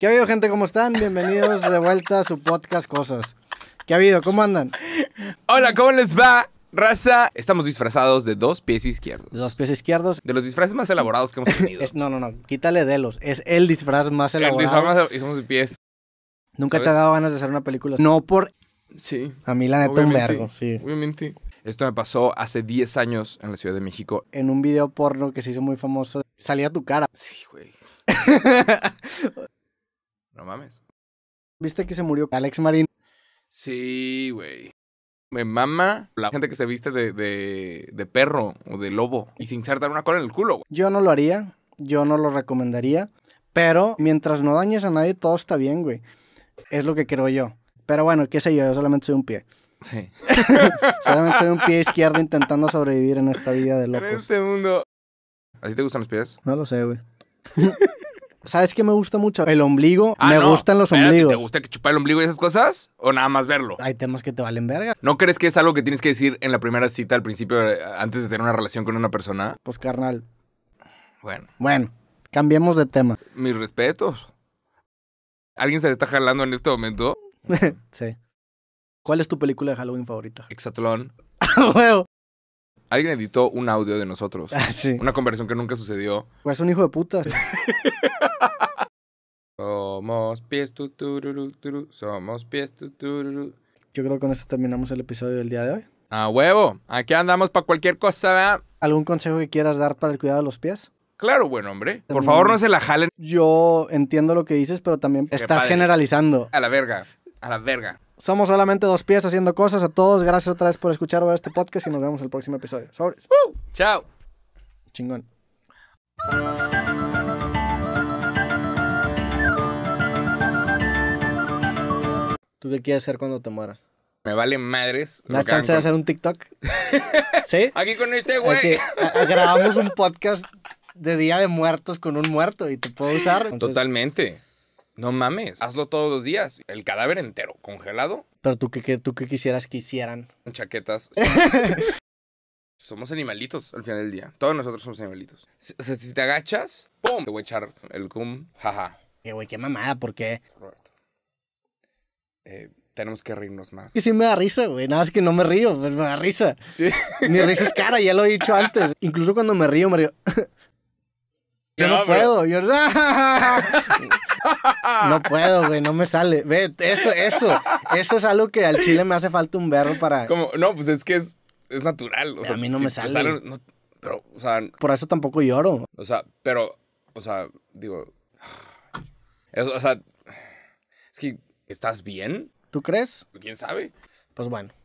¿Qué ha habido, gente? ¿Cómo están? Bienvenidos de vuelta a su podcast Cosas. ¿Qué ha habido? ¿Cómo andan? Hola, ¿cómo les va? Raza, estamos disfrazados de dos pies izquierdos. dos pies izquierdos. De los disfraces más elaborados que hemos tenido. no, no, no. Quítale de los. Es el disfraz más El disfraz más- somos de pies. Nunca te ha dado ganas de hacer una película. No por. Sí. A mí, la neta, un vergo. Sí. Obviamente. Esto me pasó hace 10 años en la Ciudad de México. En un video porno que se hizo muy famoso, salía tu cara. Sí, güey. no mames. ¿Viste que se murió Alex Marín? Sí, güey. Me mama la gente que se viste de, perro o de lobo y sin insertar una cola en el culo, güey. Yo no lo haría, yo no lo recomendaría, pero mientras no dañes a nadie, todo está bien, güey. Es lo que creo yo. Pero bueno, qué sé yo, yo solamente soy un pie. Sí. solamente soy un pie izquierdo intentando sobrevivir en esta vida de locos. En este mundo. ¿Así te gustan los pies? No lo sé, güey. ¿Sabes qué me gusta mucho? El ombligo. Ah, me gustan los ombligos. ¿Te gusta que chupar el ombligo y esas cosas? ¿O nada más verlo? Hay temas que te valen verga. ¿No crees que es algo que tienes que decir en la primera cita al principio, eh, antes de tener una relación con una persona? Pues carnal. Bueno. Bueno, cambiemos de tema. Mis respetos. ¿Alguien se le está jalando en este momento? sí. ¿Cuál es tu película de Halloween favorita? Exatlón. huevo! alguien editó un audio de nosotros. Ah, sí. Una conversación que nunca sucedió. Pues un hijo de putas. somos pies tu somos pies tu Yo creo que con esto terminamos el episodio del día de hoy. A huevo, aquí andamos para cualquier cosa, ¿Algún consejo que quieras dar para el cuidado de los pies? Claro, buen hombre. Por favor, no se la jalen. Yo entiendo lo que dices, pero también estás generalizando. A la verga, a la verga. Somos solamente dos pies haciendo cosas. A todos, gracias otra vez por escuchar este podcast y nos vemos en el próximo episodio. Sobres. chao. Chingón. ¿Tú qué quieres hacer cuando te mueras? Me vale madres. ¿La chance de hacer un TikTok? ¿Sí? Aquí con este güey. grabamos un podcast de Día de Muertos con un muerto y te puedo usar. Totalmente. No mames, hazlo todos los días. El cadáver entero, congelado. Pero tú qué, tú quisieras que hicieran. Chaquetas. somos animalitos al final del día. Todos nosotros somos animalitos. o sea, si te agachas, ¡pum! Te voy a echar el cum, jaja. Que güey, qué mamada, ¿por qué? Eh, tenemos que reírnos más. Y sí me da risa, güey. Nada más que no me río, me da risa. Mi risa es cara, ya lo he dicho antes. Incluso cuando me río, me río. yo no, no puedo. Yo... No puedo, güey, no me sale. Ve, eso, eso, eso es algo que al chile me hace falta un berro para. no, pues es que es, natural. a mí no me sale. pero, Por eso tampoco lloro. O sea, pero, o sea, digo. o sea, es que, ¿estás bien? ¿Tú crees? ¿Quién sabe? Pues bueno.